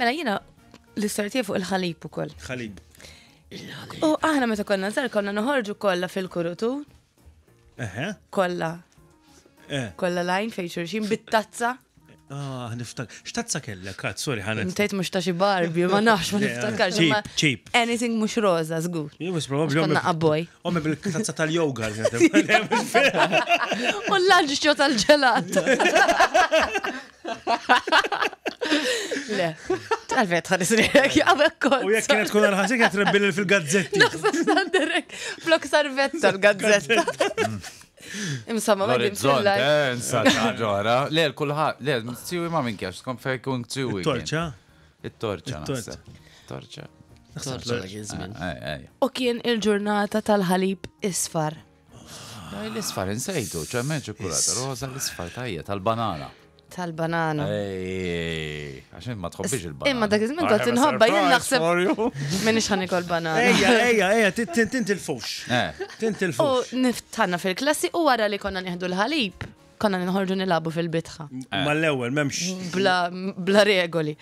Mela jina l-istortija fuq il-ħalib u koll. ħalib. U aħna meta konna nżar konna noħorġu kolla fil-kurutu. Eħe? Kolla. E. Kolla lajn fej xurxin bit-tazza. Ah, niftak. X'tazza kellek, kat, ah, sorry, ħanet. Ntejt mux taxi barbi, ma nafx, ma niftakar. Cheap, cheap. Anything mux roza, zgur. Jibus, probabli. Konna Ome bil-tazza tal-yoga. U l-lanġ tal-ġelat. Le, għalfejn tħares li għek jgħabek kol. U jek kienet kun għalħasik għet rebbil fil-gazzetti. Naħseb sanderek, blok sarvet tal gazzetta Imsamma, ma bimx il-lajk. Insa, ġara. Le, kullħat, le, mstiwi ma minn kjax, skon fej kun tsiwi. Il-torċa? torċa torċa ah, eh, eh, eh. U kien il-ġurnata tal-ħalib isfar. L-isfar insejtu, ċemmeċ kurata, roza l-isfar tajja tal-banana. Tal-banana. Għaxin ma tħobbiġ il banana Imma dak iż-żmien kont inħobba jien naħseb. Minix ħan ikol banana. Ejja, ejja, ejja, tint il-fux. Eh. Tint il-fux. U niftanna fil-klassi u wara li konna nieħdu l-ħalib, konna nħorġu nilabu fil-bitħa. Eh. Ma l ewwel memx. Bla regoli.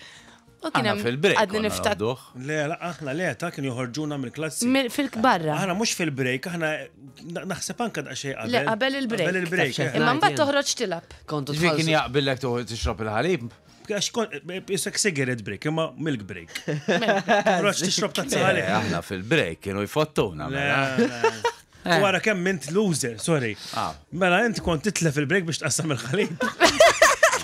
U kien hemm fil-break. Għadni niftat. Le, aħna le, ta' kien joħorġuna mill klassi Fil-kbarra. Aħna mhux fil-break, aħna naħseb anke daqsxejn qabel. Le, qabel il-break. Qabel il-break. Eh. Imma mbagħad toħroġ tilab. Kontu kien jaqbillek toħroġ tixrob il-ħalib jisek cigarette break, imma milk break. Rax tixrob ta' t tsali. Eh, aħna fil-break, kienu jfottuna. Għara mela. eh. kem mint loser, sorry. Ah. Mela jent kont titla fil-break biex t tqassam il-ħalib.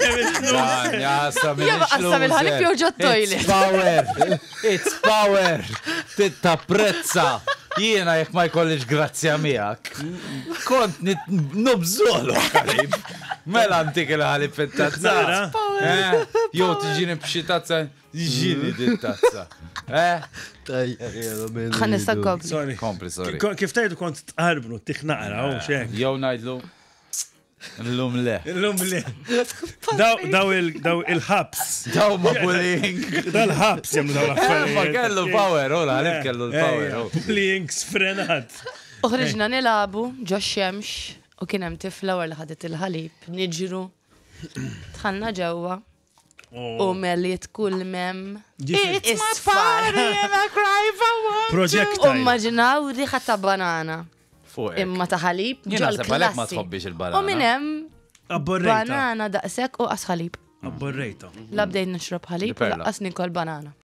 Jaqsam il-ħalib jorġa t-tojli. It's power! It's power! Titta prezza! jiena jek ma jkollix grazzja miegħek. Kont nubżolu ħalib. Mela ntik il-ħalib fit-tazzara. Eh, jo, tiġini b'xi tazza, tiġini dit tazza. Għan nistakob. Sorry. Kompli, sorry. Kif tajdu kont tqarbnu, tiħnaqra, u xek. Eh, Jow najdlu. L-lum le. L-lum le. Daw il-ħabs. Daw ma bullying. Daw il-ħabs jem daw l-affarijiet. Eh, ma kellu power, ola, għalif kellu l-power. Bullying sfrenat. Uħriġna nilabu, ġo xemx, u kienem tifla għal ħadet il-ħalib, nġru. Tħanna ġewwa. Oh. U mellit kull mem. It's my party and I cry Isfar. Project. Ummaġinaw riħa ta' banana. Imma ta' ħalib. Għalek ma tħobbix il-banana. U minem. Banana daqsek u asħalib. Abborrejta. Labdejn nxrob ħalib, laqqas nikol banana.